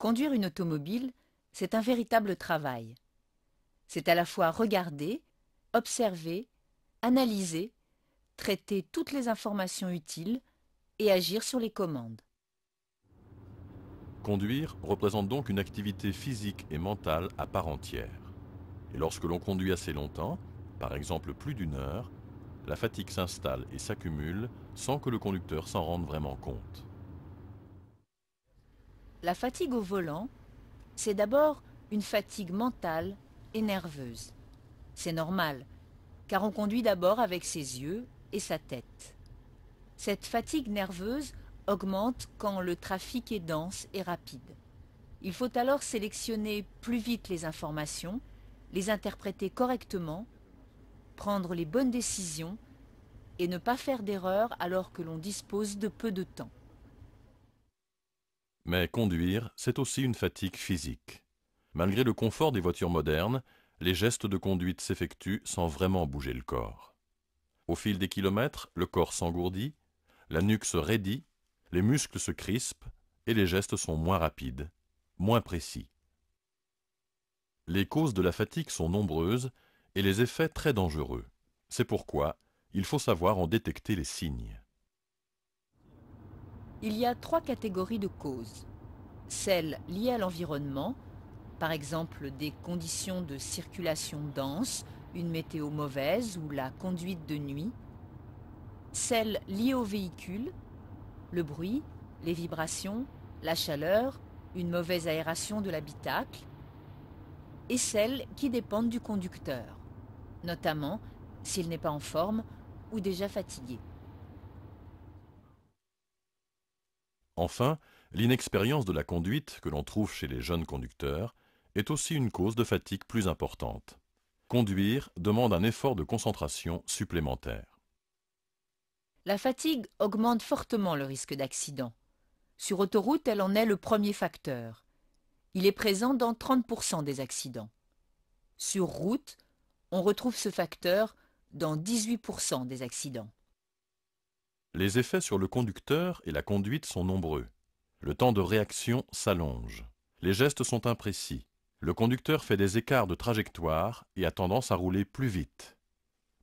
Conduire une automobile, c'est un véritable travail. C'est à la fois regarder, observer, analyser, traiter toutes les informations utiles et agir sur les commandes. Conduire représente donc une activité physique et mentale à part entière. Et lorsque l'on conduit assez longtemps, par exemple plus d'une heure, la fatigue s'installe et s'accumule sans que le conducteur s'en rende vraiment compte. La fatigue au volant, c'est d'abord une fatigue mentale et nerveuse. C'est normal, car on conduit d'abord avec ses yeux et sa tête. Cette fatigue nerveuse augmente quand le trafic est dense et rapide. Il faut alors sélectionner plus vite les informations, les interpréter correctement, prendre les bonnes décisions et ne pas faire d'erreur alors que l'on dispose de peu de temps. Mais conduire, c'est aussi une fatigue physique. Malgré le confort des voitures modernes, les gestes de conduite s'effectuent sans vraiment bouger le corps. Au fil des kilomètres, le corps s'engourdit, la nuque se raidit, les muscles se crispent et les gestes sont moins rapides, moins précis. Les causes de la fatigue sont nombreuses et les effets très dangereux. C'est pourquoi il faut savoir en détecter les signes. Il y a trois catégories de causes. Celles liées à l'environnement, par exemple des conditions de circulation dense, une météo mauvaise ou la conduite de nuit. Celles liées au véhicule, le bruit, les vibrations, la chaleur, une mauvaise aération de l'habitacle. Et celles qui dépendent du conducteur, notamment s'il n'est pas en forme ou déjà fatigué. Enfin, l'inexpérience de la conduite que l'on trouve chez les jeunes conducteurs est aussi une cause de fatigue plus importante. Conduire demande un effort de concentration supplémentaire. La fatigue augmente fortement le risque d'accident. Sur autoroute, elle en est le premier facteur. Il est présent dans 30% des accidents. Sur route, on retrouve ce facteur dans 18% des accidents. Les effets sur le conducteur et la conduite sont nombreux. Le temps de réaction s'allonge. Les gestes sont imprécis. Le conducteur fait des écarts de trajectoire et a tendance à rouler plus vite.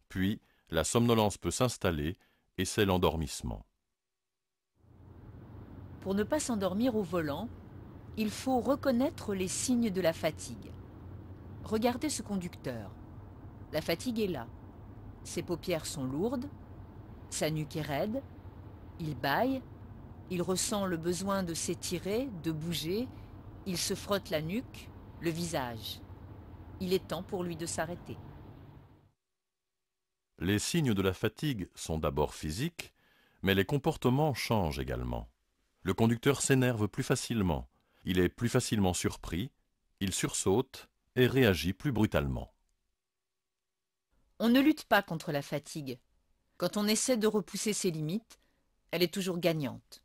Puis, la somnolence peut s'installer et c'est l'endormissement. Pour ne pas s'endormir au volant, il faut reconnaître les signes de la fatigue. Regardez ce conducteur. La fatigue est là. Ses paupières sont lourdes, sa nuque est raide, il bâille, il ressent le besoin de s'étirer, de bouger, il se frotte la nuque, le visage. Il est temps pour lui de s'arrêter. Les signes de la fatigue sont d'abord physiques, mais les comportements changent également. Le conducteur s'énerve plus facilement, il est plus facilement surpris, il sursaute et réagit plus brutalement. On ne lutte pas contre la fatigue, quand on essaie de repousser ses limites, elle est toujours gagnante.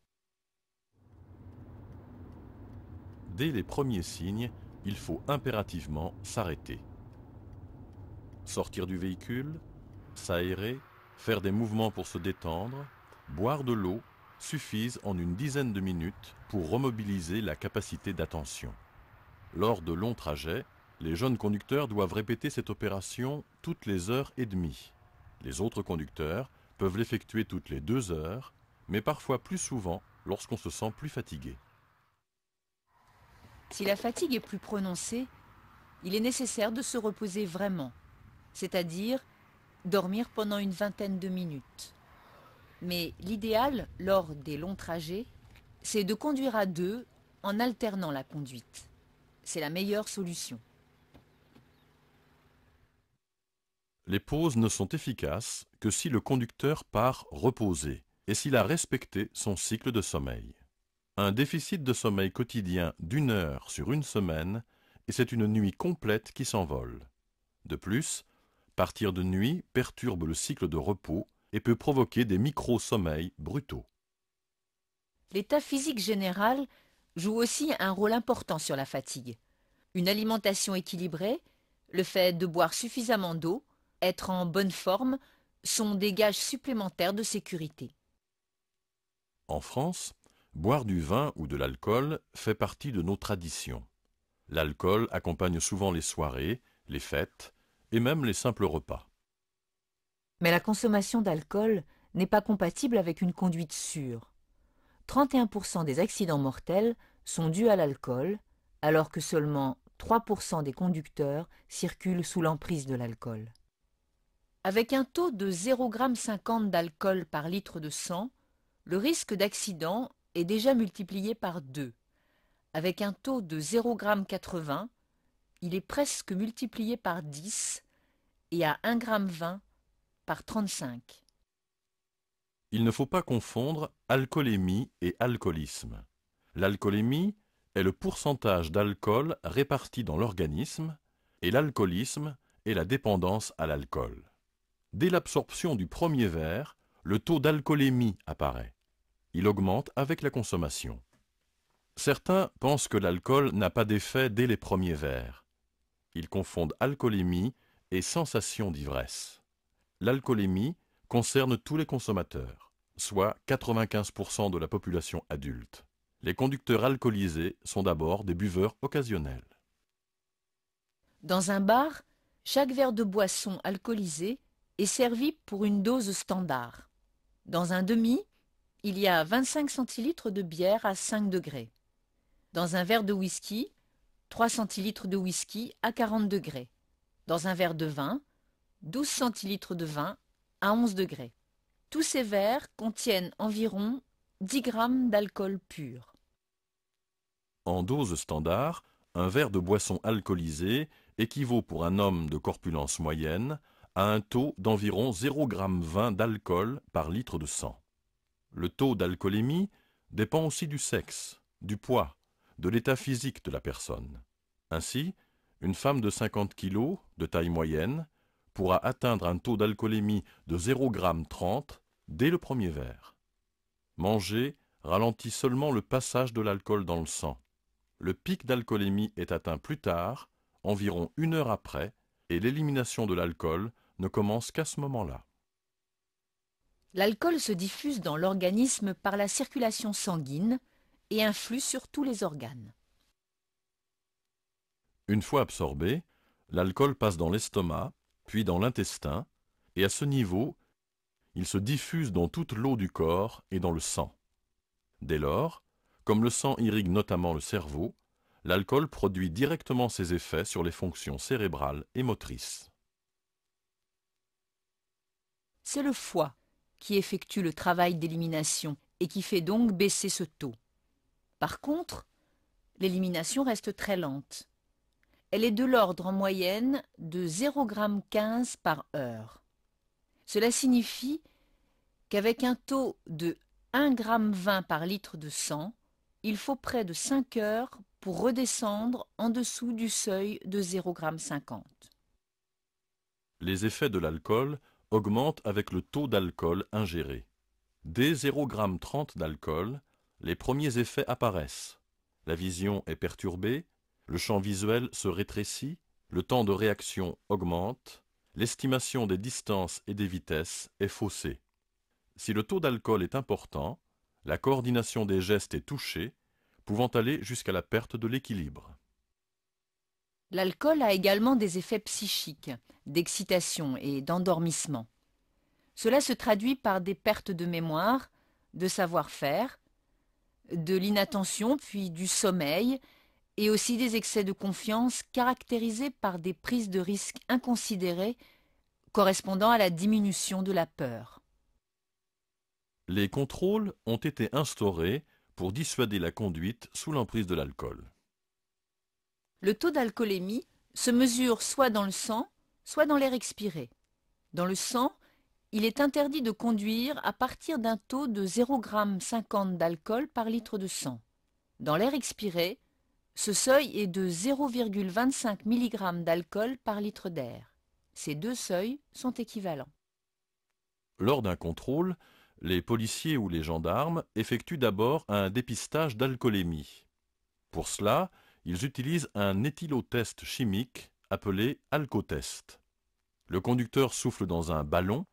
Dès les premiers signes, il faut impérativement s'arrêter. Sortir du véhicule, s'aérer, faire des mouvements pour se détendre, boire de l'eau suffisent en une dizaine de minutes pour remobiliser la capacité d'attention. Lors de longs trajets, les jeunes conducteurs doivent répéter cette opération toutes les heures et demie. Les autres conducteurs peuvent l'effectuer toutes les deux heures, mais parfois plus souvent lorsqu'on se sent plus fatigué. Si la fatigue est plus prononcée, il est nécessaire de se reposer vraiment, c'est-à-dire dormir pendant une vingtaine de minutes. Mais l'idéal, lors des longs trajets, c'est de conduire à deux en alternant la conduite. C'est la meilleure solution. Les pauses ne sont efficaces que si le conducteur part reposé et s'il a respecté son cycle de sommeil. Un déficit de sommeil quotidien d'une heure sur une semaine et c'est une nuit complète qui s'envole. De plus, partir de nuit perturbe le cycle de repos et peut provoquer des micro-sommeils brutaux. L'état physique général joue aussi un rôle important sur la fatigue. Une alimentation équilibrée, le fait de boire suffisamment d'eau, être en bonne forme sont des gages supplémentaires de sécurité. En France, boire du vin ou de l'alcool fait partie de nos traditions. L'alcool accompagne souvent les soirées, les fêtes et même les simples repas. Mais la consommation d'alcool n'est pas compatible avec une conduite sûre. 31% des accidents mortels sont dus à l'alcool, alors que seulement 3% des conducteurs circulent sous l'emprise de l'alcool. Avec un taux de 0,50 g d'alcool par litre de sang, le risque d'accident est déjà multiplié par 2. Avec un taux de 0,80 g, il est presque multiplié par 10 et à 1,20 g par 35. Il ne faut pas confondre alcoolémie et alcoolisme. L'alcoolémie est le pourcentage d'alcool réparti dans l'organisme et l'alcoolisme est la dépendance à l'alcool. Dès l'absorption du premier verre, le taux d'alcoolémie apparaît. Il augmente avec la consommation. Certains pensent que l'alcool n'a pas d'effet dès les premiers verres. Ils confondent alcoolémie et sensation d'ivresse. L'alcoolémie concerne tous les consommateurs, soit 95% de la population adulte. Les conducteurs alcoolisés sont d'abord des buveurs occasionnels. Dans un bar, chaque verre de boisson alcoolisée est servi pour une dose standard. Dans un demi, il y a 25 centilitres de bière à 5 degrés. Dans un verre de whisky, 3 centilitres de whisky à 40 degrés. Dans un verre de vin, 12 centilitres de vin à 11 degrés. Tous ces verres contiennent environ 10 grammes d'alcool pur. En dose standard, un verre de boisson alcoolisée équivaut pour un homme de corpulence moyenne à un taux d'environ 0,20 g d'alcool par litre de sang. Le taux d'alcoolémie dépend aussi du sexe, du poids, de l'état physique de la personne. Ainsi, une femme de 50 kg, de taille moyenne, pourra atteindre un taux d'alcoolémie de 0,30 g dès le premier verre. Manger ralentit seulement le passage de l'alcool dans le sang. Le pic d'alcoolémie est atteint plus tard, environ une heure après, et l'élimination de l'alcool ne commence qu'à ce moment-là. L'alcool se diffuse dans l'organisme par la circulation sanguine et influe sur tous les organes. Une fois absorbé, l'alcool passe dans l'estomac, puis dans l'intestin, et à ce niveau, il se diffuse dans toute l'eau du corps et dans le sang. Dès lors, comme le sang irrigue notamment le cerveau, l'alcool produit directement ses effets sur les fonctions cérébrales et motrices c'est le foie qui effectue le travail d'élimination et qui fait donc baisser ce taux. Par contre, l'élimination reste très lente. Elle est de l'ordre en moyenne de 0,15 g par heure. Cela signifie qu'avec un taux de 1,20 g par litre de sang, il faut près de 5 heures pour redescendre en dessous du seuil de 0,50 g. Les effets de l'alcool augmente avec le taux d'alcool ingéré. Dès 0,30 g d'alcool, les premiers effets apparaissent. La vision est perturbée, le champ visuel se rétrécit, le temps de réaction augmente, l'estimation des distances et des vitesses est faussée. Si le taux d'alcool est important, la coordination des gestes est touchée, pouvant aller jusqu'à la perte de l'équilibre. L'alcool a également des effets psychiques, d'excitation et d'endormissement. Cela se traduit par des pertes de mémoire, de savoir-faire, de l'inattention puis du sommeil, et aussi des excès de confiance caractérisés par des prises de risques inconsidérées correspondant à la diminution de la peur. Les contrôles ont été instaurés pour dissuader la conduite sous l'emprise de l'alcool. Le taux d'alcoolémie se mesure soit dans le sang, soit dans l'air expiré. Dans le sang, il est interdit de conduire à partir d'un taux de 0,50 g d'alcool par litre de sang. Dans l'air expiré, ce seuil est de 0,25 mg d'alcool par litre d'air. Ces deux seuils sont équivalents. Lors d'un contrôle, les policiers ou les gendarmes effectuent d'abord un dépistage d'alcoolémie. Pour cela, ils utilisent un éthylotest chimique appelé alcotest. Le conducteur souffle dans un ballon,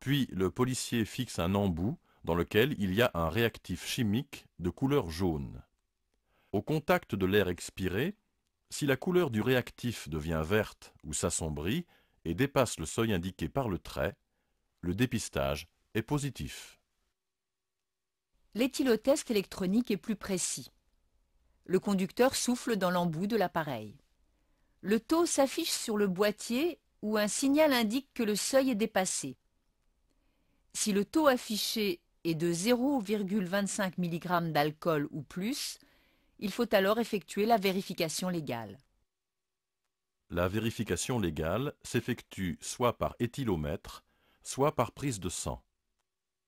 puis le policier fixe un embout dans lequel il y a un réactif chimique de couleur jaune. Au contact de l'air expiré, si la couleur du réactif devient verte ou s'assombrit et dépasse le seuil indiqué par le trait, le dépistage est positif. L'éthylotest électronique est plus précis. Le conducteur souffle dans l'embout de l'appareil. Le taux s'affiche sur le boîtier où un signal indique que le seuil est dépassé. Si le taux affiché est de 0,25 mg d'alcool ou plus, il faut alors effectuer la vérification légale. La vérification légale s'effectue soit par éthylomètre, soit par prise de sang.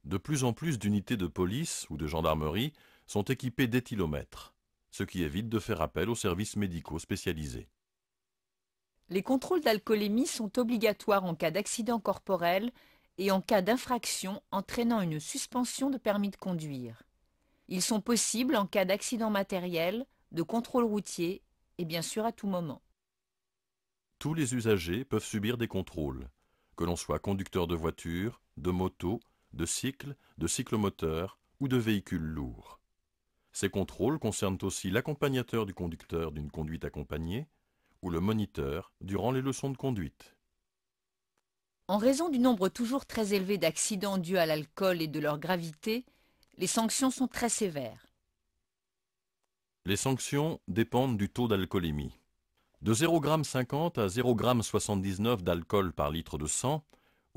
De plus en plus d'unités de police ou de gendarmerie sont équipées d'éthylomètres ce qui évite de faire appel aux services médicaux spécialisés. Les contrôles d'alcoolémie sont obligatoires en cas d'accident corporel et en cas d'infraction entraînant une suspension de permis de conduire. Ils sont possibles en cas d'accident matériel, de contrôle routier et bien sûr à tout moment. Tous les usagers peuvent subir des contrôles, que l'on soit conducteur de voiture, de moto, de cycle, de cyclomoteur ou de véhicule lourd. Ces contrôles concernent aussi l'accompagnateur du conducteur d'une conduite accompagnée ou le moniteur durant les leçons de conduite. En raison du nombre toujours très élevé d'accidents dus à l'alcool et de leur gravité, les sanctions sont très sévères. Les sanctions dépendent du taux d'alcoolémie. De 0,50 g à 0,79 g d'alcool par litre de sang,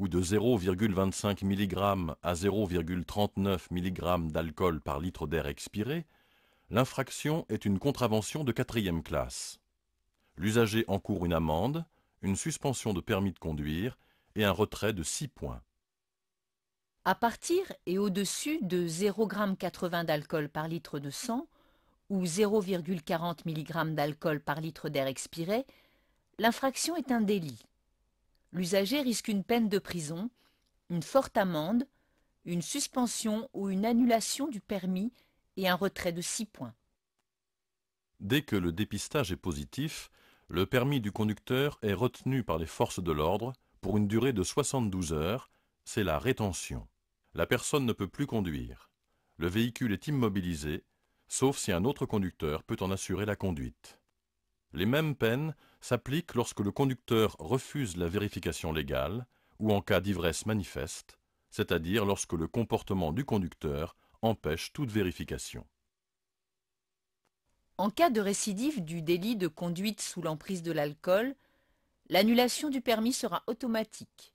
ou de 0,25 mg à 0,39 mg d'alcool par litre d'air expiré, l'infraction est une contravention de quatrième classe. L'usager encourt une amende, une suspension de permis de conduire et un retrait de 6 points. À partir et au-dessus de 0,80 g d'alcool par litre de sang ou 0,40 mg d'alcool par litre d'air expiré, l'infraction est un délit l'usager risque une peine de prison, une forte amende, une suspension ou une annulation du permis et un retrait de 6 points. Dès que le dépistage est positif, le permis du conducteur est retenu par les forces de l'ordre pour une durée de 72 heures, c'est la rétention. La personne ne peut plus conduire. Le véhicule est immobilisé, sauf si un autre conducteur peut en assurer la conduite. Les mêmes peines s'appliquent lorsque le conducteur refuse la vérification légale ou en cas d'ivresse manifeste, c'est-à-dire lorsque le comportement du conducteur empêche toute vérification. En cas de récidive du délit de conduite sous l'emprise de l'alcool, l'annulation du permis sera automatique.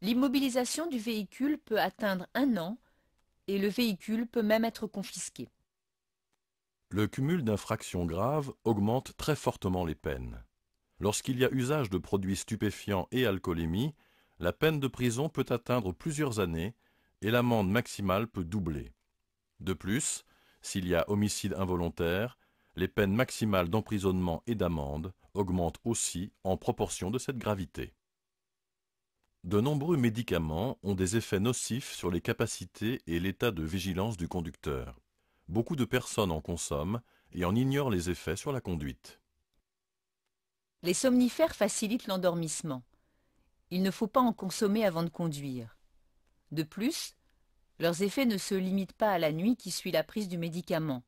L'immobilisation du véhicule peut atteindre un an et le véhicule peut même être confisqué. Le cumul d'infractions graves augmente très fortement les peines. Lorsqu'il y a usage de produits stupéfiants et alcoolémie, la peine de prison peut atteindre plusieurs années et l'amende maximale peut doubler. De plus, s'il y a homicide involontaire, les peines maximales d'emprisonnement et d'amende augmentent aussi en proportion de cette gravité. De nombreux médicaments ont des effets nocifs sur les capacités et l'état de vigilance du conducteur beaucoup de personnes en consomment et en ignorent les effets sur la conduite. Les somnifères facilitent l'endormissement. Il ne faut pas en consommer avant de conduire. De plus, leurs effets ne se limitent pas à la nuit qui suit la prise du médicament.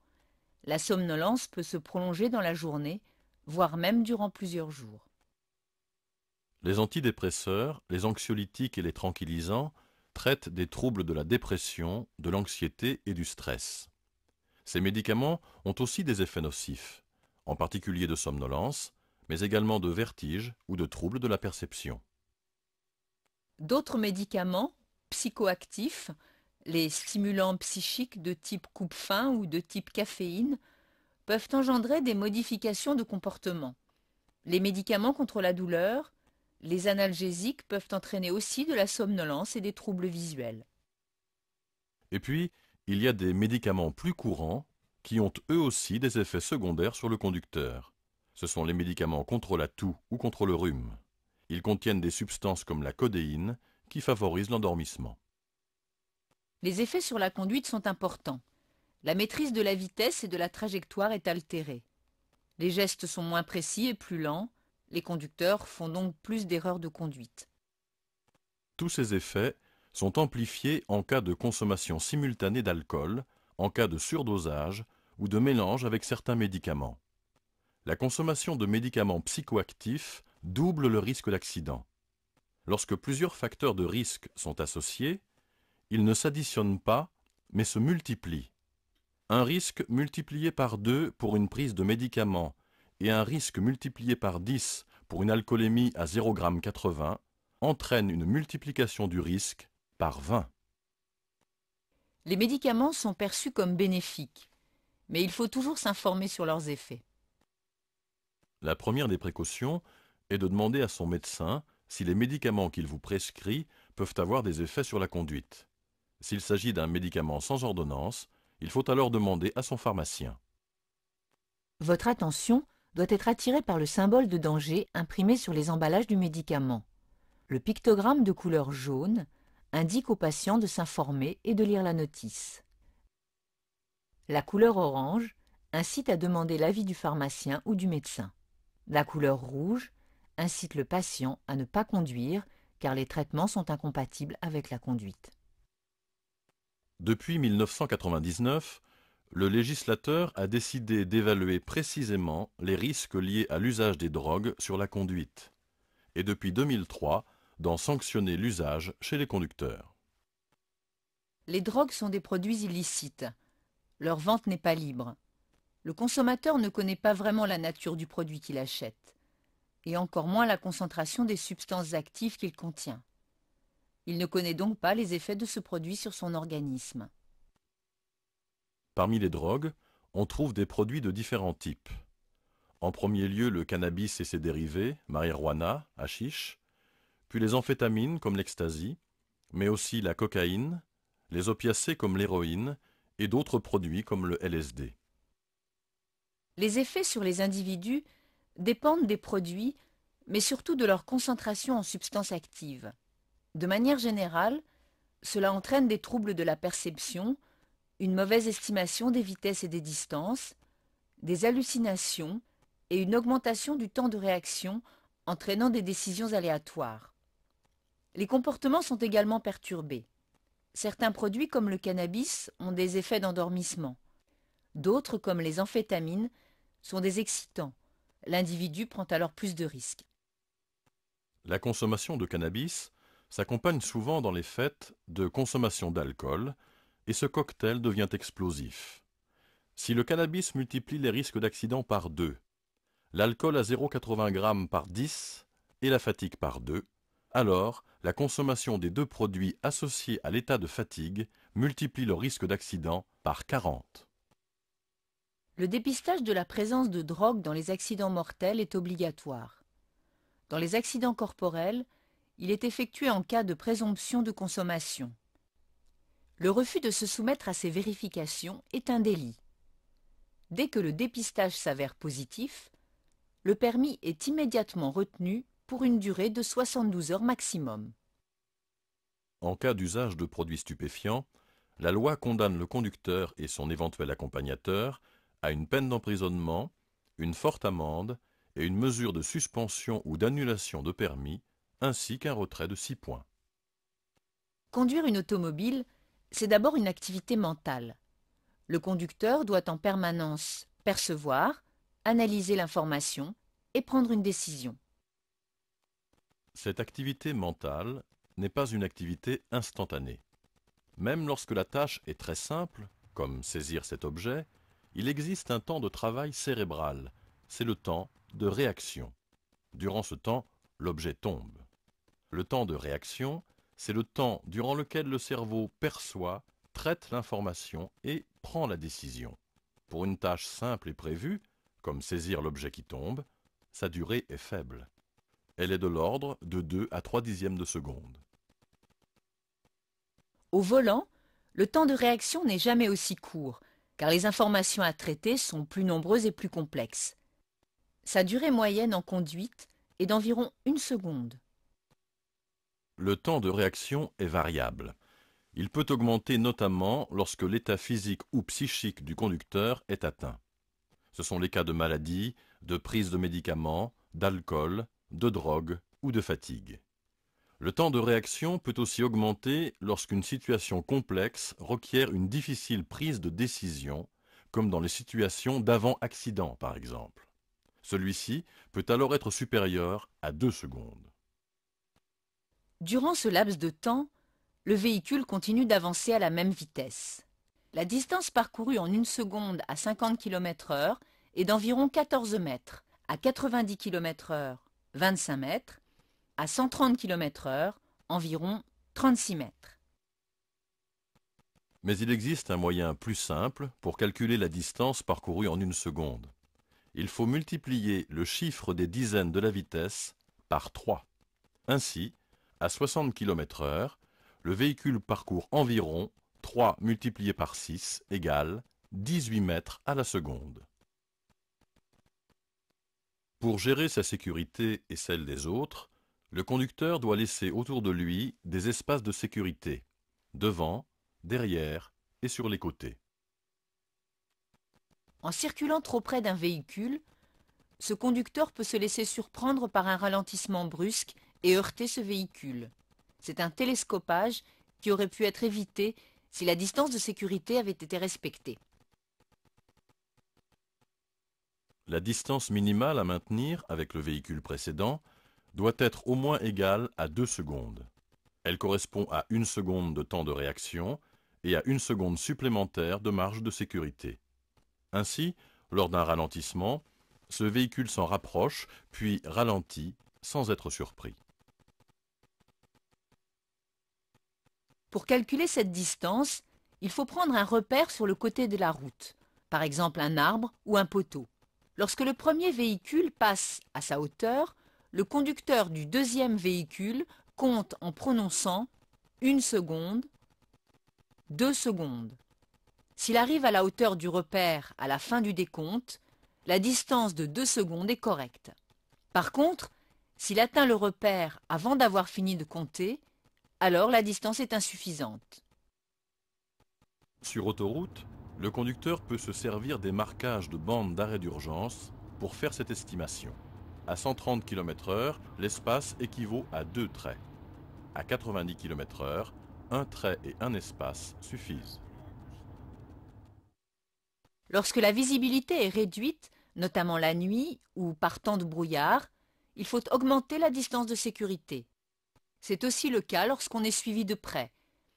La somnolence peut se prolonger dans la journée, voire même durant plusieurs jours. Les antidépresseurs, les anxiolytiques et les tranquillisants traitent des troubles de la dépression, de l'anxiété et du stress. Ces médicaments ont aussi des effets nocifs, en particulier de somnolence, mais également de vertige ou de troubles de la perception. D'autres médicaments psychoactifs, les stimulants psychiques de type coupe fin ou de type caféine, peuvent engendrer des modifications de comportement. Les médicaments contre la douleur, les analgésiques peuvent entraîner aussi de la somnolence et des troubles visuels. Et puis, il y a des médicaments plus courants qui ont eux aussi des effets secondaires sur le conducteur. Ce sont les médicaments contre la toux ou contre le rhume. Ils contiennent des substances comme la codéine qui favorisent l'endormissement. Les effets sur la conduite sont importants. La maîtrise de la vitesse et de la trajectoire est altérée. Les gestes sont moins précis et plus lents. Les conducteurs font donc plus d'erreurs de conduite. Tous ces effets sont amplifiés en cas de consommation simultanée d'alcool, en cas de surdosage ou de mélange avec certains médicaments. La consommation de médicaments psychoactifs double le risque d'accident. Lorsque plusieurs facteurs de risque sont associés, ils ne s'additionnent pas, mais se multiplient. Un risque multiplié par 2 pour une prise de médicaments et un risque multiplié par 10 pour une alcoolémie à 0,80 g entraîne une multiplication du risque par 20. Les médicaments sont perçus comme bénéfiques, mais il faut toujours s'informer sur leurs effets. La première des précautions est de demander à son médecin si les médicaments qu'il vous prescrit peuvent avoir des effets sur la conduite. S'il s'agit d'un médicament sans ordonnance, il faut alors demander à son pharmacien. Votre attention doit être attirée par le symbole de danger imprimé sur les emballages du médicament. Le pictogramme de couleur jaune indique au patient de s'informer et de lire la notice. La couleur orange incite à demander l'avis du pharmacien ou du médecin. La couleur rouge incite le patient à ne pas conduire car les traitements sont incompatibles avec la conduite. Depuis 1999, le législateur a décidé d'évaluer précisément les risques liés à l'usage des drogues sur la conduite. Et depuis 2003, d'en sanctionner l'usage chez les conducteurs. Les drogues sont des produits illicites. Leur vente n'est pas libre. Le consommateur ne connaît pas vraiment la nature du produit qu'il achète, et encore moins la concentration des substances actives qu'il contient. Il ne connaît donc pas les effets de ce produit sur son organisme. Parmi les drogues, on trouve des produits de différents types. En premier lieu, le cannabis et ses dérivés, marijuana, hashish, puis les amphétamines comme l'ecstasy, mais aussi la cocaïne, les opiacés comme l'héroïne et d'autres produits comme le LSD. Les effets sur les individus dépendent des produits, mais surtout de leur concentration en substances actives. De manière générale, cela entraîne des troubles de la perception, une mauvaise estimation des vitesses et des distances, des hallucinations et une augmentation du temps de réaction entraînant des décisions aléatoires. Les comportements sont également perturbés. Certains produits comme le cannabis ont des effets d'endormissement. D'autres comme les amphétamines sont des excitants. L'individu prend alors plus de risques. La consommation de cannabis s'accompagne souvent dans les fêtes de consommation d'alcool et ce cocktail devient explosif. Si le cannabis multiplie les risques d'accident par deux, l'alcool à 0,80 g par 10 et la fatigue par 2, alors, la consommation des deux produits associés à l'état de fatigue multiplie le risque d'accident par 40. Le dépistage de la présence de drogue dans les accidents mortels est obligatoire. Dans les accidents corporels, il est effectué en cas de présomption de consommation. Le refus de se soumettre à ces vérifications est un délit. Dès que le dépistage s'avère positif, le permis est immédiatement retenu pour une durée de 72 heures maximum. En cas d'usage de produits stupéfiants, la loi condamne le conducteur et son éventuel accompagnateur à une peine d'emprisonnement, une forte amende et une mesure de suspension ou d'annulation de permis, ainsi qu'un retrait de 6 points. Conduire une automobile, c'est d'abord une activité mentale. Le conducteur doit en permanence percevoir, analyser l'information et prendre une décision. Cette activité mentale n'est pas une activité instantanée. Même lorsque la tâche est très simple, comme saisir cet objet, il existe un temps de travail cérébral, c'est le temps de réaction. Durant ce temps, l'objet tombe. Le temps de réaction, c'est le temps durant lequel le cerveau perçoit, traite l'information et prend la décision. Pour une tâche simple et prévue, comme saisir l'objet qui tombe, sa durée est faible. Elle est de l'ordre de 2 à 3 dixièmes de seconde. Au volant, le temps de réaction n'est jamais aussi court, car les informations à traiter sont plus nombreuses et plus complexes. Sa durée moyenne en conduite est d'environ une seconde. Le temps de réaction est variable. Il peut augmenter notamment lorsque l'état physique ou psychique du conducteur est atteint. Ce sont les cas de maladie, de prise de médicaments, d'alcool, de drogue ou de fatigue. Le temps de réaction peut aussi augmenter lorsqu'une situation complexe requiert une difficile prise de décision, comme dans les situations d'avant-accident par exemple. Celui-ci peut alors être supérieur à 2 secondes. Durant ce laps de temps, le véhicule continue d'avancer à la même vitesse. La distance parcourue en une seconde à 50 km h est d'environ 14 mètres. À 90 km h 25 mètres, à 130 km h environ 36 mètres. Mais il existe un moyen plus simple pour calculer la distance parcourue en une seconde. Il faut multiplier le chiffre des dizaines de la vitesse par 3. Ainsi, à 60 km h le véhicule parcourt environ 3 multiplié par 6 égale 18 mètres à la seconde. Pour gérer sa sécurité et celle des autres, le conducteur doit laisser autour de lui des espaces de sécurité, devant, derrière et sur les côtés. En circulant trop près d'un véhicule, ce conducteur peut se laisser surprendre par un ralentissement brusque et heurter ce véhicule. C'est un télescopage qui aurait pu être évité si la distance de sécurité avait été respectée. la distance minimale à maintenir avec le véhicule précédent doit être au moins égale à 2 secondes. Elle correspond à 1 seconde de temps de réaction et à 1 seconde supplémentaire de marge de sécurité. Ainsi, lors d'un ralentissement, ce véhicule s'en rapproche puis ralentit sans être surpris. Pour calculer cette distance, il faut prendre un repère sur le côté de la route, par exemple un arbre ou un poteau. Lorsque le premier véhicule passe à sa hauteur, le conducteur du deuxième véhicule compte en prononçant une seconde, deux secondes. S'il arrive à la hauteur du repère à la fin du décompte, la distance de 2 secondes est correcte. Par contre, s'il atteint le repère avant d'avoir fini de compter, alors la distance est insuffisante. Sur autoroute, le conducteur peut se servir des marquages de bandes d'arrêt d'urgence pour faire cette estimation. À 130 km/h, l'espace équivaut à deux traits. À 90 km/h, un trait et un espace suffisent. Lorsque la visibilité est réduite, notamment la nuit ou par temps de brouillard, il faut augmenter la distance de sécurité. C'est aussi le cas lorsqu'on est suivi de près.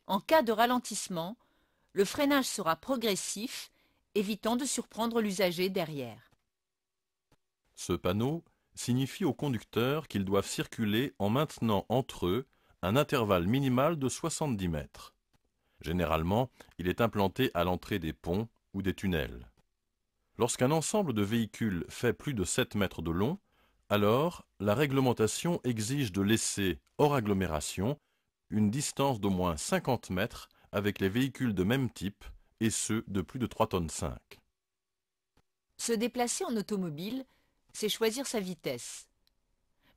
En cas de ralentissement, le freinage sera progressif, évitant de surprendre l'usager derrière. Ce panneau signifie aux conducteurs qu'ils doivent circuler en maintenant entre eux un intervalle minimal de 70 mètres. Généralement, il est implanté à l'entrée des ponts ou des tunnels. Lorsqu'un ensemble de véhicules fait plus de 7 mètres de long, alors la réglementation exige de laisser, hors agglomération, une distance d'au moins 50 mètres avec les véhicules de même type et ceux de plus de 3,5 tonnes. Se déplacer en automobile, c'est choisir sa vitesse.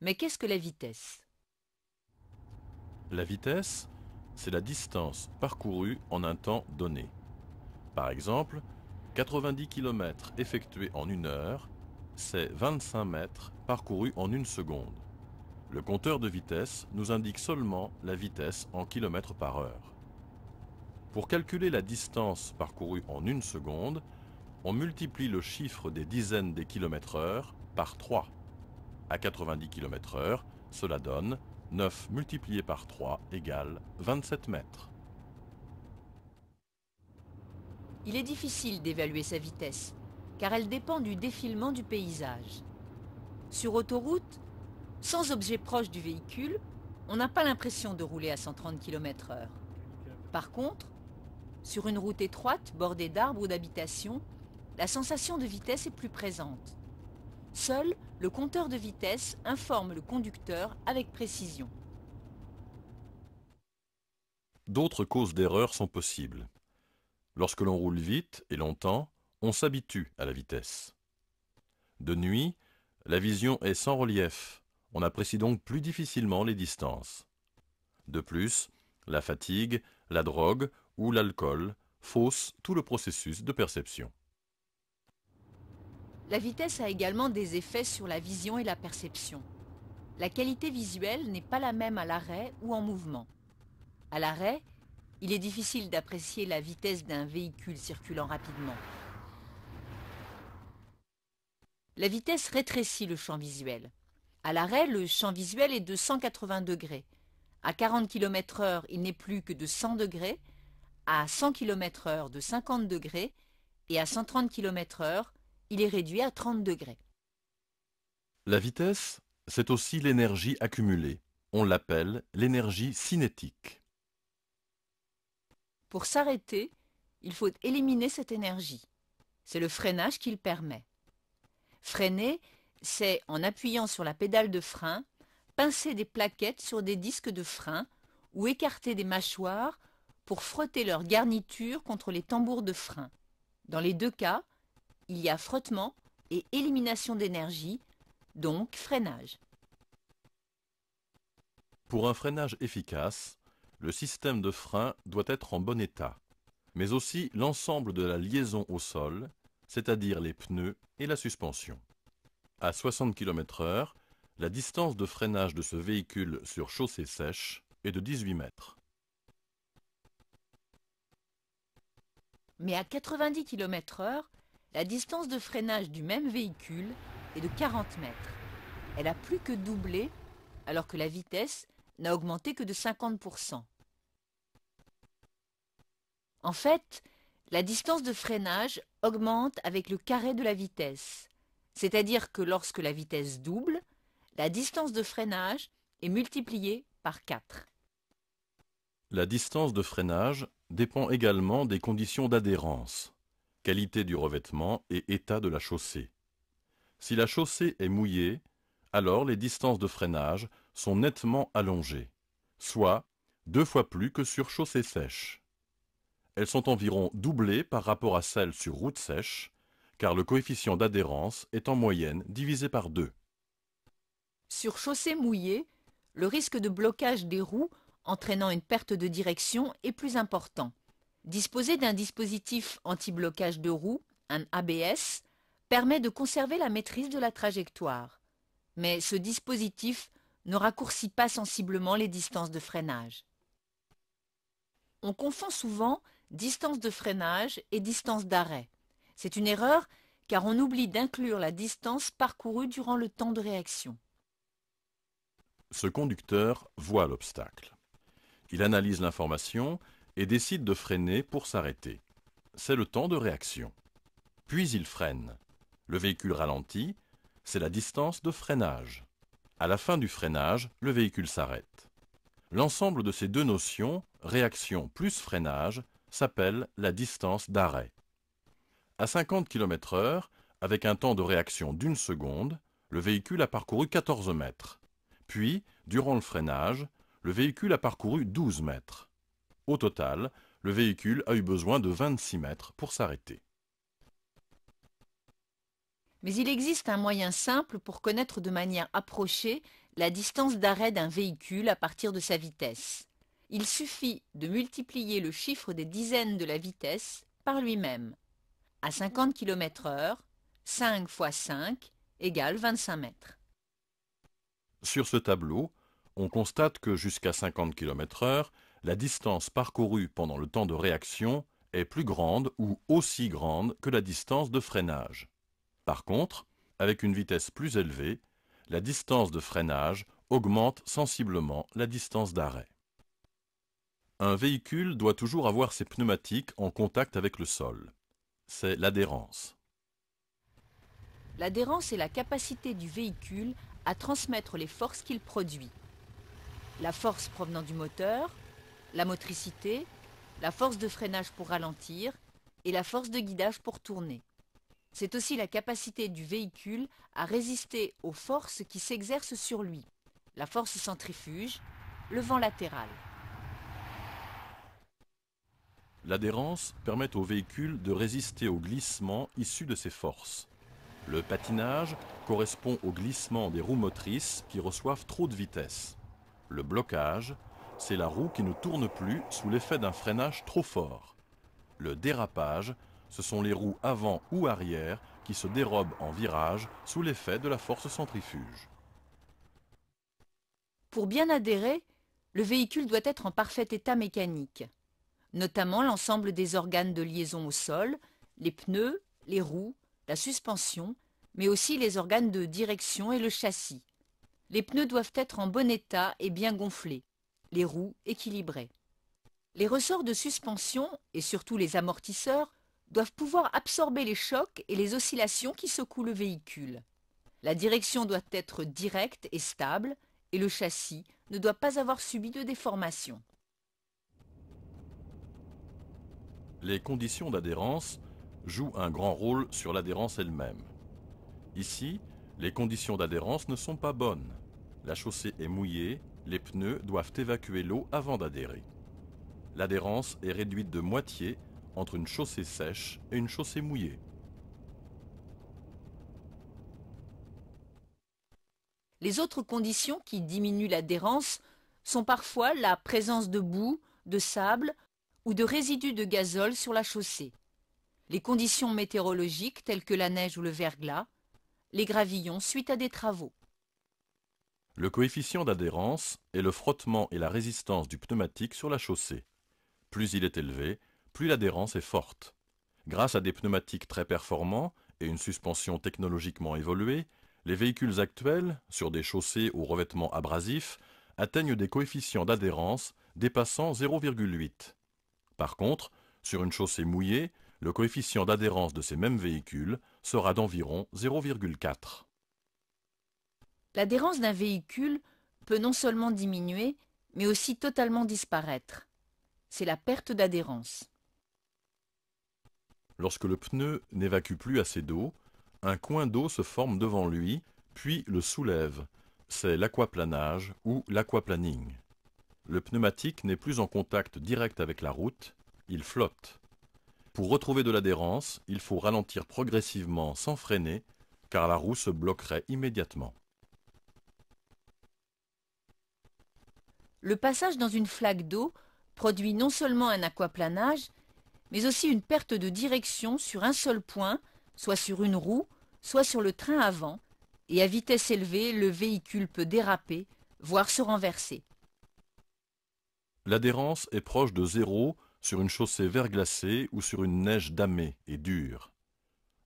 Mais qu'est-ce que la vitesse La vitesse, c'est la distance parcourue en un temps donné. Par exemple, 90 km effectués en une heure, c'est 25 mètres parcourus en une seconde. Le compteur de vitesse nous indique seulement la vitesse en kilomètres par heure. Pour calculer la distance parcourue en une seconde, on multiplie le chiffre des dizaines des kilomètres heure par 3. À 90 km heure, cela donne 9 multiplié par 3 égale 27 mètres. Il est difficile d'évaluer sa vitesse, car elle dépend du défilement du paysage. Sur autoroute, sans objet proche du véhicule, on n'a pas l'impression de rouler à 130 km heure. Par contre, sur une route étroite, bordée d'arbres ou d'habitations, la sensation de vitesse est plus présente. Seul, le compteur de vitesse informe le conducteur avec précision. D'autres causes d'erreur sont possibles. Lorsque l'on roule vite et longtemps, on s'habitue à la vitesse. De nuit, la vision est sans relief, on apprécie donc plus difficilement les distances. De plus, la fatigue, la drogue ou l'alcool fausse tout le processus de perception. La vitesse a également des effets sur la vision et la perception. La qualité visuelle n'est pas la même à l'arrêt ou en mouvement. À l'arrêt, il est difficile d'apprécier la vitesse d'un véhicule circulant rapidement. La vitesse rétrécit le champ visuel. À l'arrêt, le champ visuel est de 180 degrés. À 40 km/h, il n'est plus que de 100 degrés à 100 km h de 50 degrés et à 130 km h il est réduit à 30 degrés. La vitesse, c'est aussi l'énergie accumulée. On l'appelle l'énergie cinétique. Pour s'arrêter, il faut éliminer cette énergie. C'est le freinage qui le permet. Freiner, c'est, en appuyant sur la pédale de frein, pincer des plaquettes sur des disques de frein ou écarter des mâchoires pour frotter leur garniture contre les tambours de frein. Dans les deux cas, il y a frottement et élimination d'énergie, donc freinage. Pour un freinage efficace, le système de frein doit être en bon état, mais aussi l'ensemble de la liaison au sol, c'est-à-dire les pneus et la suspension. À 60 km/h, la distance de freinage de ce véhicule sur chaussée sèche est de 18 mètres. mais à 90 km/h, la distance de freinage du même véhicule est de 40 mètres. Elle a plus que doublé alors que la vitesse n'a augmenté que de 50%. En fait, la distance de freinage augmente avec le carré de la vitesse, c'est-à-dire que lorsque la vitesse double, la distance de freinage est multipliée par 4. La distance de freinage dépend également des conditions d'adhérence, qualité du revêtement et état de la chaussée. Si la chaussée est mouillée, alors les distances de freinage sont nettement allongées, soit deux fois plus que sur chaussée sèche. Elles sont environ doublées par rapport à celles sur route sèche, car le coefficient d'adhérence est en moyenne divisé par deux. Sur chaussée mouillée, le risque de blocage des roues entraînant une perte de direction est plus important. Disposer d'un dispositif anti-blocage de roue, un ABS, permet de conserver la maîtrise de la trajectoire. Mais ce dispositif ne raccourcit pas sensiblement les distances de freinage. On confond souvent distance de freinage et distance d'arrêt. C'est une erreur car on oublie d'inclure la distance parcourue durant le temps de réaction. Ce conducteur voit l'obstacle. Il analyse l'information et décide de freiner pour s'arrêter. C'est le temps de réaction. Puis il freine. Le véhicule ralentit, c'est la distance de freinage. À la fin du freinage, le véhicule s'arrête. L'ensemble de ces deux notions, réaction plus freinage, s'appelle la distance d'arrêt. À 50 km/h, avec un temps de réaction d'une seconde, le véhicule a parcouru 14 mètres. Puis, durant le freinage, le véhicule a parcouru 12 mètres. Au total, le véhicule a eu besoin de 26 mètres pour s'arrêter. Mais il existe un moyen simple pour connaître de manière approchée la distance d'arrêt d'un véhicule à partir de sa vitesse. Il suffit de multiplier le chiffre des dizaines de la vitesse par lui-même. À 50 km h 5 x 5 égale 25 mètres. Sur ce tableau, on constate que jusqu'à 50 km/h, la distance parcourue pendant le temps de réaction est plus grande ou aussi grande que la distance de freinage. Par contre, avec une vitesse plus élevée, la distance de freinage augmente sensiblement la distance d'arrêt. Un véhicule doit toujours avoir ses pneumatiques en contact avec le sol. C'est l'adhérence. L'adhérence est la capacité du véhicule à transmettre les forces qu'il produit la force provenant du moteur, la motricité, la force de freinage pour ralentir et la force de guidage pour tourner. C'est aussi la capacité du véhicule à résister aux forces qui s'exercent sur lui, la force centrifuge, le vent latéral. L'adhérence permet au véhicule de résister au glissement issu de ces forces. Le patinage correspond au glissement des roues motrices qui reçoivent trop de vitesse. Le blocage, c'est la roue qui ne tourne plus sous l'effet d'un freinage trop fort. Le dérapage, ce sont les roues avant ou arrière qui se dérobent en virage sous l'effet de la force centrifuge. Pour bien adhérer, le véhicule doit être en parfait état mécanique, notamment l'ensemble des organes de liaison au sol, les pneus, les roues, la suspension, mais aussi les organes de direction et le châssis. Les pneus doivent être en bon état et bien gonflés, les roues équilibrées. Les ressorts de suspension, et surtout les amortisseurs, doivent pouvoir absorber les chocs et les oscillations qui secouent le véhicule. La direction doit être directe et stable, et le châssis ne doit pas avoir subi de déformation. Les conditions d'adhérence jouent un grand rôle sur l'adhérence elle-même. Ici, les conditions d'adhérence ne sont pas bonnes. La chaussée est mouillée, les pneus doivent évacuer l'eau avant d'adhérer. L'adhérence est réduite de moitié entre une chaussée sèche et une chaussée mouillée. Les autres conditions qui diminuent l'adhérence sont parfois la présence de boue, de sable ou de résidus de gazole sur la chaussée, les conditions météorologiques telles que la neige ou le verglas, les gravillons suite à des travaux. Le coefficient d'adhérence est le frottement et la résistance du pneumatique sur la chaussée. Plus il est élevé, plus l'adhérence est forte. Grâce à des pneumatiques très performants et une suspension technologiquement évoluée, les véhicules actuels, sur des chaussées ou revêtements abrasifs, atteignent des coefficients d'adhérence dépassant 0,8. Par contre, sur une chaussée mouillée, le coefficient d'adhérence de ces mêmes véhicules sera d'environ 0,4 l'adhérence d'un véhicule peut non seulement diminuer, mais aussi totalement disparaître. C'est la perte d'adhérence. Lorsque le pneu n'évacue plus assez d'eau, un coin d'eau se forme devant lui, puis le soulève. C'est l'aquaplanage ou l'aquaplaning. Le pneumatique n'est plus en contact direct avec la route, il flotte. Pour retrouver de l'adhérence, il faut ralentir progressivement sans freiner, car la roue se bloquerait immédiatement. le passage dans une flaque d'eau produit non seulement un aquaplanage, mais aussi une perte de direction sur un seul point, soit sur une roue, soit sur le train avant, et à vitesse élevée, le véhicule peut déraper, voire se renverser. L'adhérence est proche de zéro sur une chaussée verglacée ou sur une neige damée et dure.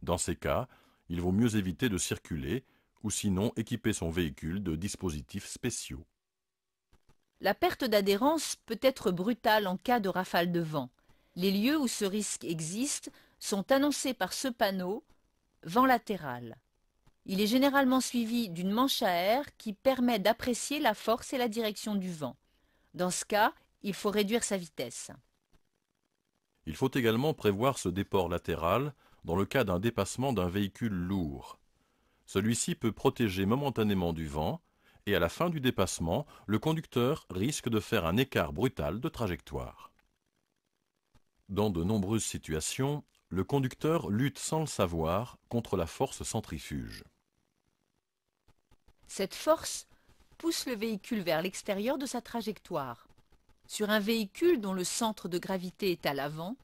Dans ces cas, il vaut mieux éviter de circuler ou sinon équiper son véhicule de dispositifs spéciaux. La perte d'adhérence peut être brutale en cas de rafale de vent. Les lieux où ce risque existe sont annoncés par ce panneau vent latéral. Il est généralement suivi d'une manche à air qui permet d'apprécier la force et la direction du vent. Dans ce cas, il faut réduire sa vitesse. Il faut également prévoir ce déport latéral dans le cas d'un dépassement d'un véhicule lourd. Celui-ci peut protéger momentanément du vent, et à la fin du dépassement, le conducteur risque de faire un écart brutal de trajectoire. Dans de nombreuses situations, le conducteur lutte sans le savoir contre la force centrifuge. Cette force pousse le véhicule vers l'extérieur de sa trajectoire. Sur un véhicule dont le centre de gravité est à l'avant,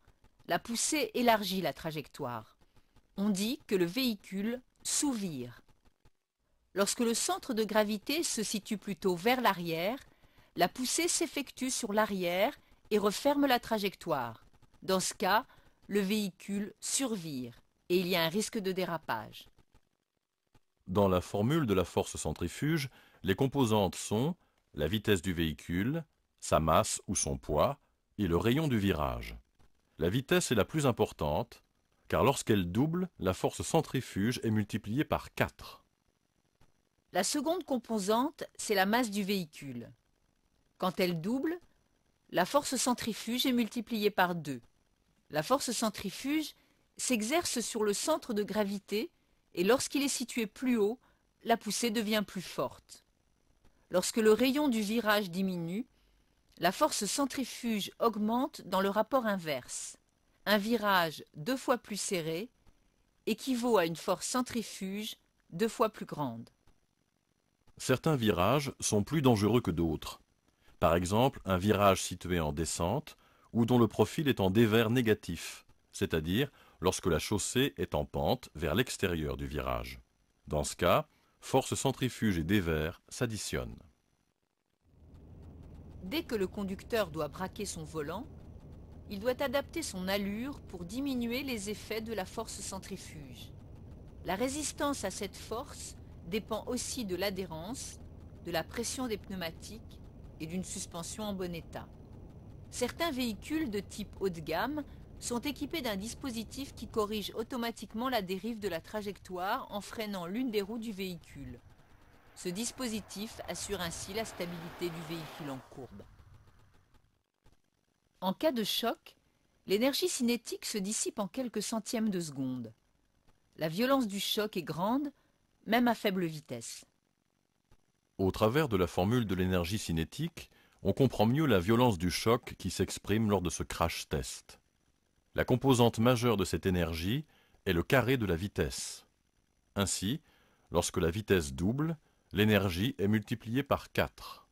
la poussée élargit la trajectoire. On dit que le véhicule souvire. Lorsque le centre de gravité se situe plutôt vers l'arrière, la poussée s'effectue sur l'arrière et referme la trajectoire. Dans ce cas, le véhicule survire et il y a un risque de dérapage. Dans la formule de la force centrifuge, les composantes sont la vitesse du véhicule, sa masse ou son poids et le rayon du virage. La vitesse est la plus importante car lorsqu'elle double, la force centrifuge est multipliée par 4. La seconde composante, c'est la masse du véhicule. Quand elle double, la force centrifuge est multipliée par deux. La force centrifuge s'exerce sur le centre de gravité et lorsqu'il est situé plus haut, la poussée devient plus forte. Lorsque le rayon du virage diminue, la force centrifuge augmente dans le rapport inverse. Un virage deux fois plus serré équivaut à une force centrifuge deux fois plus grande certains virages sont plus dangereux que d'autres. Par exemple, un virage situé en descente ou dont le profil est en dévers négatif, c'est-à-dire lorsque la chaussée est en pente vers l'extérieur du virage. Dans ce cas, force centrifuge et dévers s'additionnent. Dès que le conducteur doit braquer son volant, il doit adapter son allure pour diminuer les effets de la force centrifuge. La résistance à cette force dépend aussi de l'adhérence, de la pression des pneumatiques et d'une suspension en bon état. Certains véhicules de type haut de gamme sont équipés d'un dispositif qui corrige automatiquement la dérive de la trajectoire en freinant l'une des roues du véhicule. Ce dispositif assure ainsi la stabilité du véhicule en courbe. En cas de choc, l'énergie cinétique se dissipe en quelques centièmes de seconde. La violence du choc est grande, même à faible vitesse. Au travers de la formule de l'énergie cinétique, on comprend mieux la violence du choc qui s'exprime lors de ce crash test. La composante majeure de cette énergie est le carré de la vitesse. Ainsi, lorsque la vitesse double, l'énergie est multipliée par 4.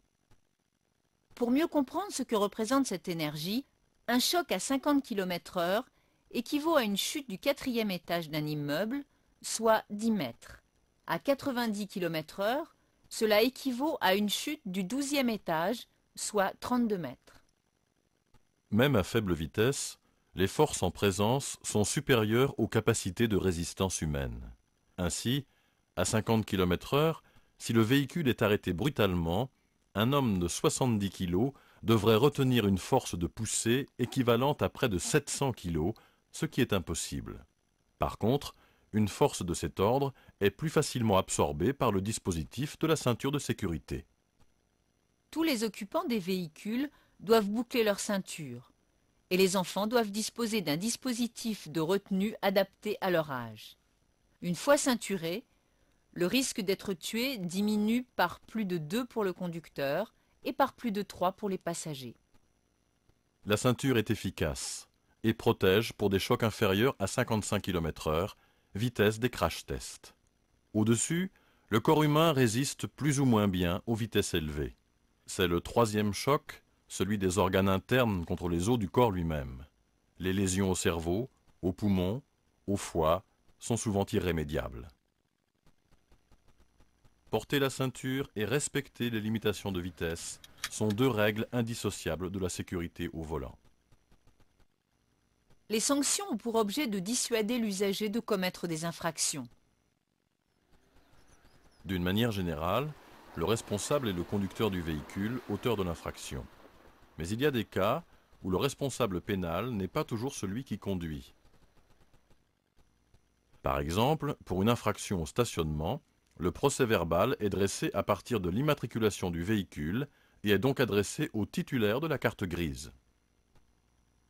Pour mieux comprendre ce que représente cette énergie, un choc à 50 km h équivaut à une chute du quatrième étage d'un immeuble, soit 10 mètres à 90 km heure, cela équivaut à une chute du 12e étage, soit 32 mètres. Même à faible vitesse, les forces en présence sont supérieures aux capacités de résistance humaine. Ainsi, à 50 km h si le véhicule est arrêté brutalement, un homme de 70 kg devrait retenir une force de poussée équivalente à près de 700 kg, ce qui est impossible. Par contre, une force de cet ordre est plus facilement absorbée par le dispositif de la ceinture de sécurité. Tous les occupants des véhicules doivent boucler leur ceinture et les enfants doivent disposer d'un dispositif de retenue adapté à leur âge. Une fois ceinturé, le risque d'être tué diminue par plus de 2 pour le conducteur et par plus de 3 pour les passagers. La ceinture est efficace et protège pour des chocs inférieurs à 55 km/h vitesse des crash tests. Au-dessus, le corps humain résiste plus ou moins bien aux vitesses élevées. C'est le troisième choc, celui des organes internes contre les os du corps lui-même. Les lésions au cerveau, aux poumons, au foie sont souvent irrémédiables. Porter la ceinture et respecter les limitations de vitesse sont deux règles indissociables de la sécurité au volant. Les sanctions ont pour objet de dissuader l'usager de commettre des infractions. D'une manière générale, le responsable est le conducteur du véhicule, auteur de l'infraction. Mais il y a des cas où le responsable pénal n'est pas toujours celui qui conduit. Par exemple, pour une infraction au stationnement, le procès verbal est dressé à partir de l'immatriculation du véhicule et est donc adressé au titulaire de la carte grise.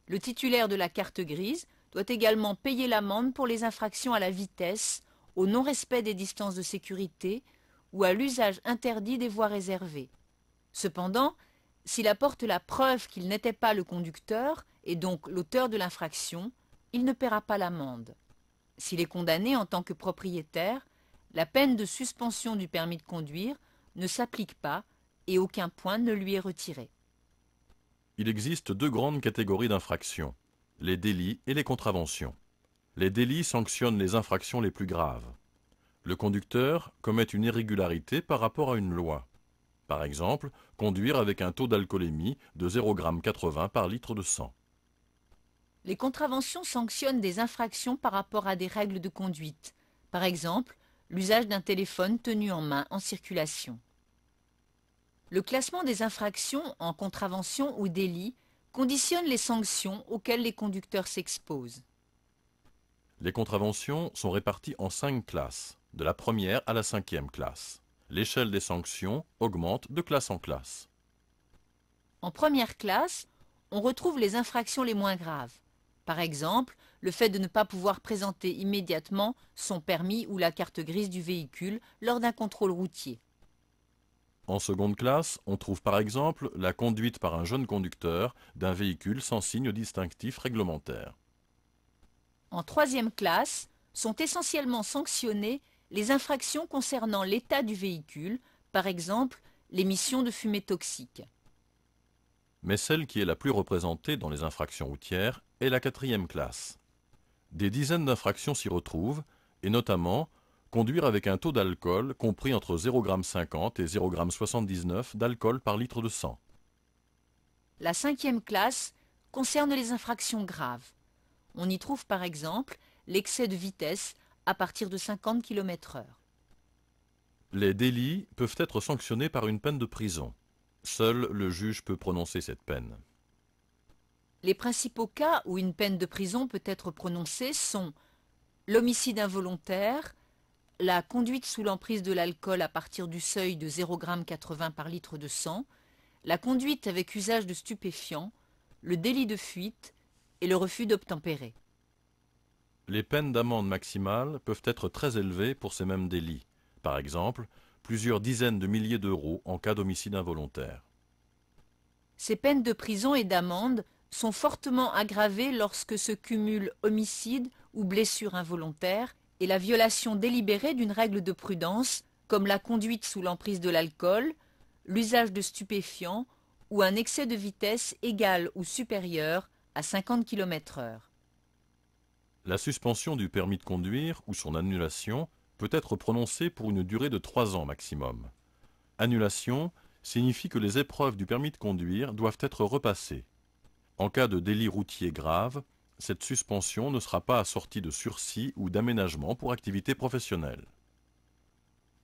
Le titulaire de la carte grise doit également payer l'amende pour les infractions à la vitesse, au non-respect des distances de sécurité ou à l'usage interdit des voies réservées. Cependant, s'il apporte la preuve qu'il n'était pas le conducteur et donc l'auteur de l'infraction, il ne paiera pas l'amende. S'il est condamné en tant que propriétaire, la peine de suspension du permis de conduire ne s'applique pas et aucun point ne lui est retiré. Il existe deux grandes catégories d'infractions, les délits et les contraventions. Les délits sanctionnent les infractions les plus graves. Le conducteur commet une irrégularité par rapport à une loi. Par exemple, conduire avec un taux d'alcoolémie de 0,80 g par litre de sang. Les contraventions sanctionnent des infractions par rapport à des règles de conduite. Par exemple, l'usage d'un téléphone tenu en main en circulation. Le classement des infractions en contraventions ou délits conditionne les sanctions auxquelles les conducteurs s'exposent. Les contraventions sont réparties en cinq classes, de la première à la cinquième classe. L'échelle des sanctions augmente de classe en classe. En première classe, on retrouve les infractions les moins graves. Par exemple, le fait de ne pas pouvoir présenter immédiatement son permis ou la carte grise du véhicule lors d'un contrôle routier. En seconde classe, on trouve par exemple la conduite par un jeune conducteur d'un véhicule sans signe distinctif réglementaire. En troisième classe, sont essentiellement sanctionnées les infractions concernant l'état du véhicule, par exemple l'émission de fumée toxique. Mais celle qui est la plus représentée dans les infractions routières est la quatrième classe. Des dizaines d'infractions s'y retrouvent, et notamment Conduire avec un taux d'alcool compris entre 0,50 g et 0,79 g d'alcool par litre de sang. La cinquième classe concerne les infractions graves. On y trouve par exemple l'excès de vitesse à partir de 50 km/h. Les délits peuvent être sanctionnés par une peine de prison. Seul le juge peut prononcer cette peine. Les principaux cas où une peine de prison peut être prononcée sont l'homicide involontaire, la conduite sous l'emprise de l'alcool à partir du seuil de 0,80 g par litre de sang, la conduite avec usage de stupéfiants, le délit de fuite et le refus d'obtempérer. Les peines d'amende maximales peuvent être très élevées pour ces mêmes délits, par exemple plusieurs dizaines de milliers d'euros en cas d'homicide involontaire. Ces peines de prison et d'amende sont fortement aggravées lorsque se cumulent homicide ou blessure involontaire et la violation délibérée d'une règle de prudence, comme la conduite sous l'emprise de l'alcool, l'usage de stupéfiants ou un excès de vitesse égal ou supérieur à 50 km/h. La suspension du permis de conduire ou son annulation peut être prononcée pour une durée de 3 ans maximum. Annulation signifie que les épreuves du permis de conduire doivent être repassées. En cas de délit routier grave, cette suspension ne sera pas assortie de sursis ou d'aménagement pour activité professionnelle.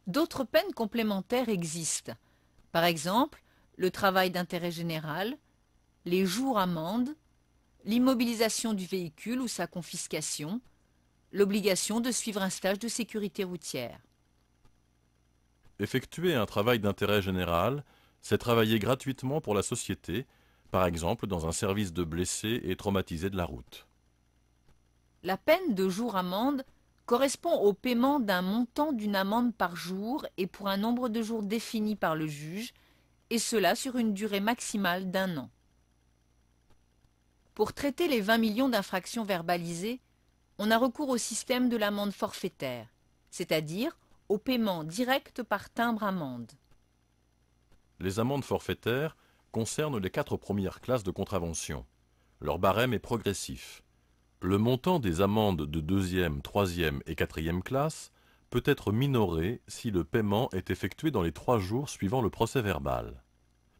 D'autres peines complémentaires existent. Par exemple, le travail d'intérêt général, les jours amendes, l'immobilisation du véhicule ou sa confiscation, l'obligation de suivre un stage de sécurité routière. Effectuer un travail d'intérêt général, c'est travailler gratuitement pour la société par exemple dans un service de blessés et traumatisés de la route. La peine de jour amende correspond au paiement d'un montant d'une amende par jour et pour un nombre de jours défini par le juge, et cela sur une durée maximale d'un an. Pour traiter les 20 millions d'infractions verbalisées, on a recours au système de l'amende forfaitaire, c'est-à-dire au paiement direct par timbre amende. Les amendes forfaitaires concerne les quatre premières classes de contraventions. Leur barème est progressif. Le montant des amendes de deuxième, troisième et quatrième classe peut être minoré si le paiement est effectué dans les trois jours suivant le procès verbal.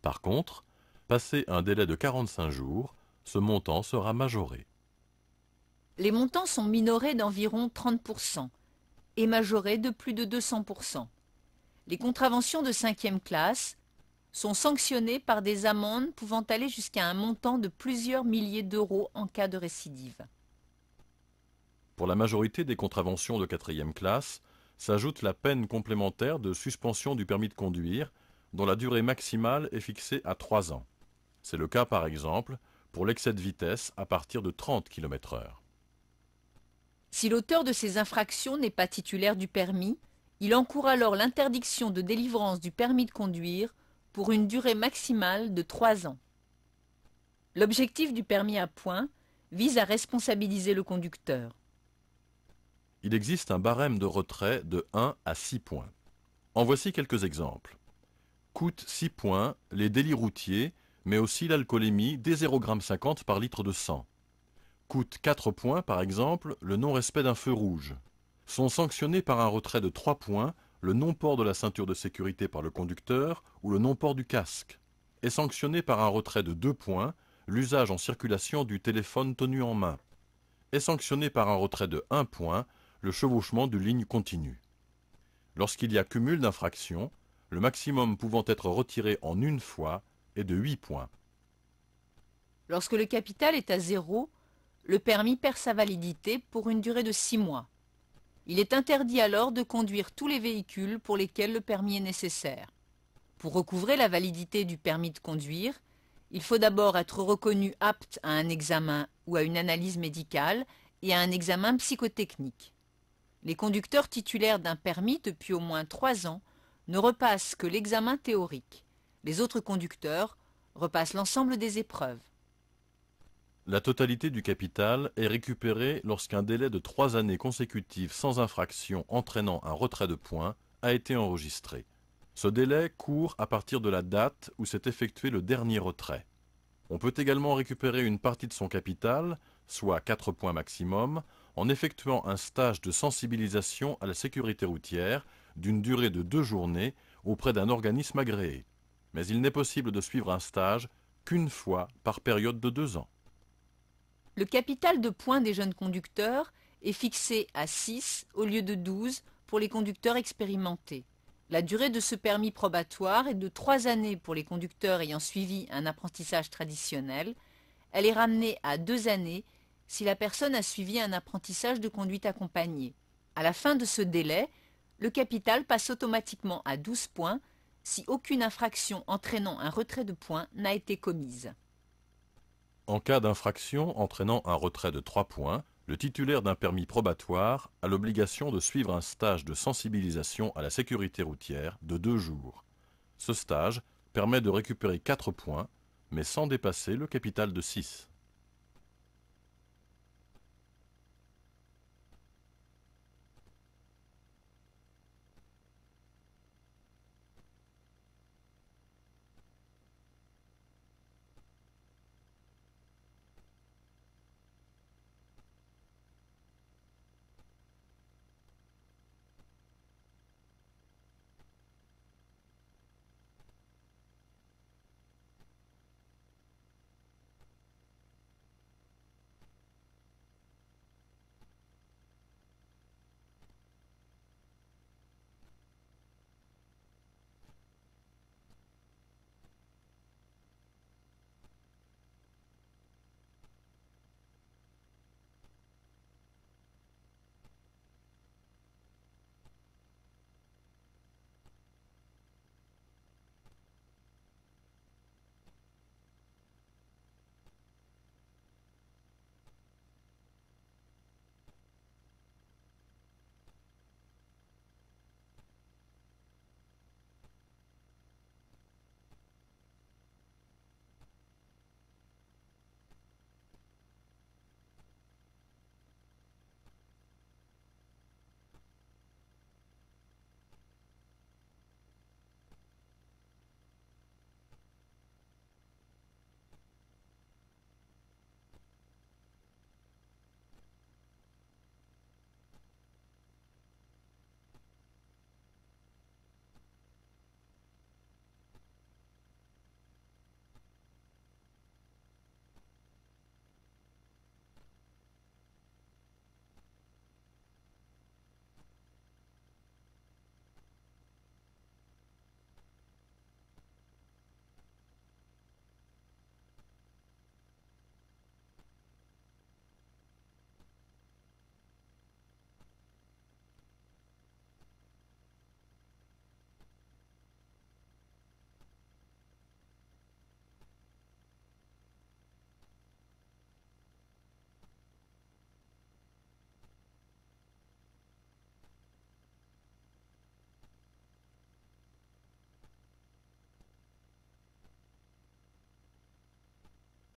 Par contre, passé un délai de 45 jours, ce montant sera majoré. Les montants sont minorés d'environ 30% et majorés de plus de 200%. Les contraventions de cinquième classe sont sanctionnés par des amendes pouvant aller jusqu'à un montant de plusieurs milliers d'euros en cas de récidive. Pour la majorité des contraventions de quatrième classe, s'ajoute la peine complémentaire de suspension du permis de conduire, dont la durée maximale est fixée à trois ans. C'est le cas par exemple pour l'excès de vitesse à partir de 30 km/h. Si l'auteur de ces infractions n'est pas titulaire du permis, il encourt alors l'interdiction de délivrance du permis de conduire pour une durée maximale de 3 ans. L'objectif du permis à points vise à responsabiliser le conducteur. Il existe un barème de retrait de 1 à 6 points. En voici quelques exemples. Coûte 6 points les délits routiers, mais aussi l'alcoolémie dès 0,50 g par litre de sang. Coûte 4 points, par exemple, le non-respect d'un feu rouge. Sont sanctionnés par un retrait de 3 points le non-port de la ceinture de sécurité par le conducteur ou le non-port du casque est sanctionné par un retrait de 2 points l'usage en circulation du téléphone tenu en main est sanctionné par un retrait de 1 point le chevauchement de ligne continue. Lorsqu'il y a cumul d'infractions, le maximum pouvant être retiré en une fois est de 8 points. Lorsque le capital est à zéro, le permis perd sa validité pour une durée de 6 mois. Il est interdit alors de conduire tous les véhicules pour lesquels le permis est nécessaire. Pour recouvrer la validité du permis de conduire, il faut d'abord être reconnu apte à un examen ou à une analyse médicale et à un examen psychotechnique. Les conducteurs titulaires d'un permis depuis au moins trois ans ne repassent que l'examen théorique. Les autres conducteurs repassent l'ensemble des épreuves. La totalité du capital est récupérée lorsqu'un délai de trois années consécutives sans infraction entraînant un retrait de points a été enregistré. Ce délai court à partir de la date où s'est effectué le dernier retrait. On peut également récupérer une partie de son capital, soit quatre points maximum, en effectuant un stage de sensibilisation à la sécurité routière d'une durée de deux journées auprès d'un organisme agréé. Mais il n'est possible de suivre un stage qu'une fois par période de deux ans. Le capital de points des jeunes conducteurs est fixé à 6 au lieu de 12 pour les conducteurs expérimentés. La durée de ce permis probatoire est de 3 années pour les conducteurs ayant suivi un apprentissage traditionnel. Elle est ramenée à 2 années si la personne a suivi un apprentissage de conduite accompagnée. À la fin de ce délai, le capital passe automatiquement à 12 points si aucune infraction entraînant un retrait de points n'a été commise. En cas d'infraction entraînant un retrait de 3 points, le titulaire d'un permis probatoire a l'obligation de suivre un stage de sensibilisation à la sécurité routière de 2 jours. Ce stage permet de récupérer 4 points, mais sans dépasser le capital de 6.